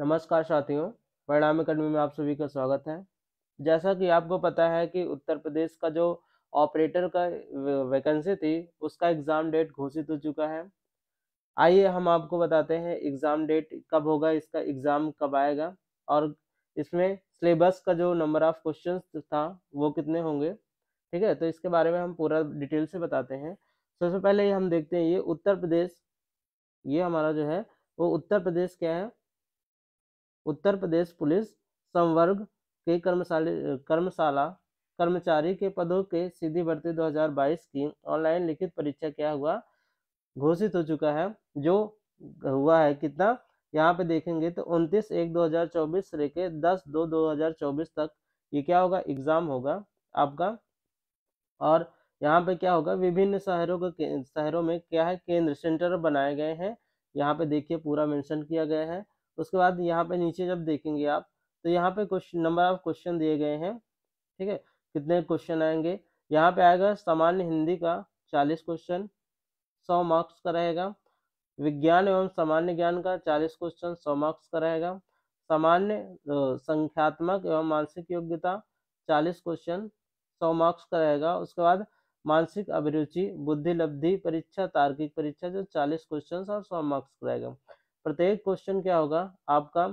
नमस्कार साथियों परिणाम अकेडमी में आप सभी का स्वागत है जैसा कि आपको पता है कि उत्तर प्रदेश का जो ऑपरेटर का वैकेंसी थी उसका एग्ज़ाम डेट घोषित हो चुका है आइए हम आपको बताते हैं एग्ज़ाम डेट कब होगा इसका एग्ज़ाम कब आएगा और इसमें सिलेबस का जो नंबर ऑफ क्वेश्चन था वो कितने होंगे ठीक है तो इसके बारे में हम पूरा डिटेल से बताते हैं सबसे पहले हम देखते हैं ये उत्तर प्रदेश ये हमारा जो है वो उत्तर प्रदेश क्या है उत्तर प्रदेश पुलिस संवर्ग के कर्मशाली कर्मशाला कर्मचारी के पदों के सीधी भर्ती 2022 की ऑनलाइन लिखित परीक्षा क्या हुआ घोषित हो चुका है जो हुआ है कितना यहाँ पे देखेंगे तो 29 एक 2024 से लेके 10 दो 2024 तक ये क्या होगा एग्जाम होगा आपका और यहाँ पे क्या होगा विभिन्न शहरों के शहरों में क्या है केंद्र सेंटर बनाए गए हैं यहाँ पे देखिए पूरा मेंशन किया गया है उसके बाद यहाँ पे नीचे जब देखेंगे आप तो यहाँ पे क्वेश्चन नंबर ऑफ क्वेश्चन दिए गए हैं ठीक है कितने क्वेश्चन आएंगे यहाँ पे आएगा सामान्य हिंदी का चालीस क्वेश्चन सौ मार्क्स का रहेगा विज्ञान एवं सामान्य ज्ञान का चालीस क्वेश्चन सौ मार्क्स का रहेगा सामान्य संख्यात्मक एवं मानसिक योग्यता चालीस क्वेश्चन सौ मार्क्स का रहेगा उसके बाद मानसिक अभिरुचि बुद्धि लब्धि परीक्षा तार्किक परीक्षा जो चालीस क्वेश्चन और सौ मार्क्स का रहेगा प्रत्येक क्वेश्चन क्या होगा आपका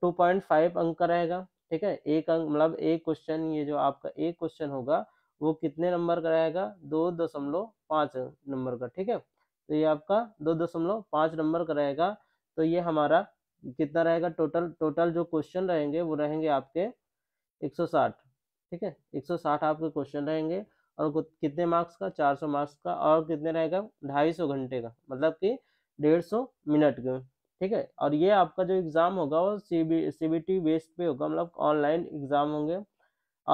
टू पॉइंट फाइव अंक का रहेगा ठीक है एक अंक मतलब एक क्वेश्चन ये जो आपका एक क्वेश्चन होगा वो कितने नंबर का रहेगा दो दशमलव पाँच नंबर का ठीक है तो ये आपका दो दशमलव पाँच नंबर का रहेगा तो ये हमारा कितना रहेगा टोटल टोटल जो क्वेश्चन रहेंगे वो रहेंगे आपके एक ठीक है एक आपके क्वेश्चन रहेंगे और कितने मार्क्स का 400 मार्क्स का और कितने रहेगा 250 घंटे का मतलब कि डेढ़ सौ मिनट के ठीक है और ये आपका जो एग्ज़ाम होगा वो C B C B T based पे होगा मतलब ऑनलाइन एग्ज़ाम होंगे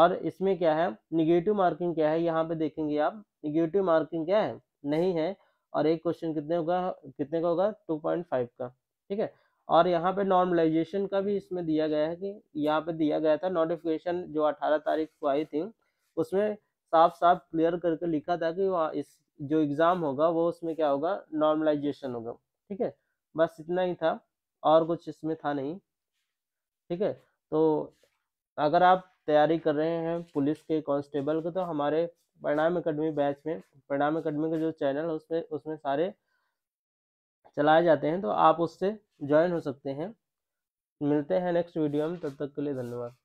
और इसमें क्या है निगेटिव मार्किंग क्या है यहाँ पे देखेंगे आप निगेटिव मार्किंग क्या है नहीं है और एक क्वेश्चन कितने होगा कितने का होगा टू पॉइंट फाइव का ठीक है और यहाँ पे नॉर्मलाइजेशन का भी इसमें दिया गया है कि यहाँ पे दिया गया था नोटिफिकेशन जो अठारह तारीख को आई थी उसमें साफ साफ क्लियर करके लिखा था कि इस जो एग्ज़ाम होगा वो उसमें क्या होगा नॉर्मलाइजेशन होगा ठीक है बस इतना ही था और कुछ इसमें था नहीं ठीक है तो अगर आप तैयारी कर रहे हैं पुलिस के कांस्टेबल को तो हमारे परिणाम अकेडमी बैच में परिणाम अकेडमी का जो चैनल है उसमें उसमें सारे चलाए जाते हैं तो आप उससे ज्वाइन हो सकते हैं मिलते हैं नेक्स्ट वीडियो में तब तक के लिए धन्यवाद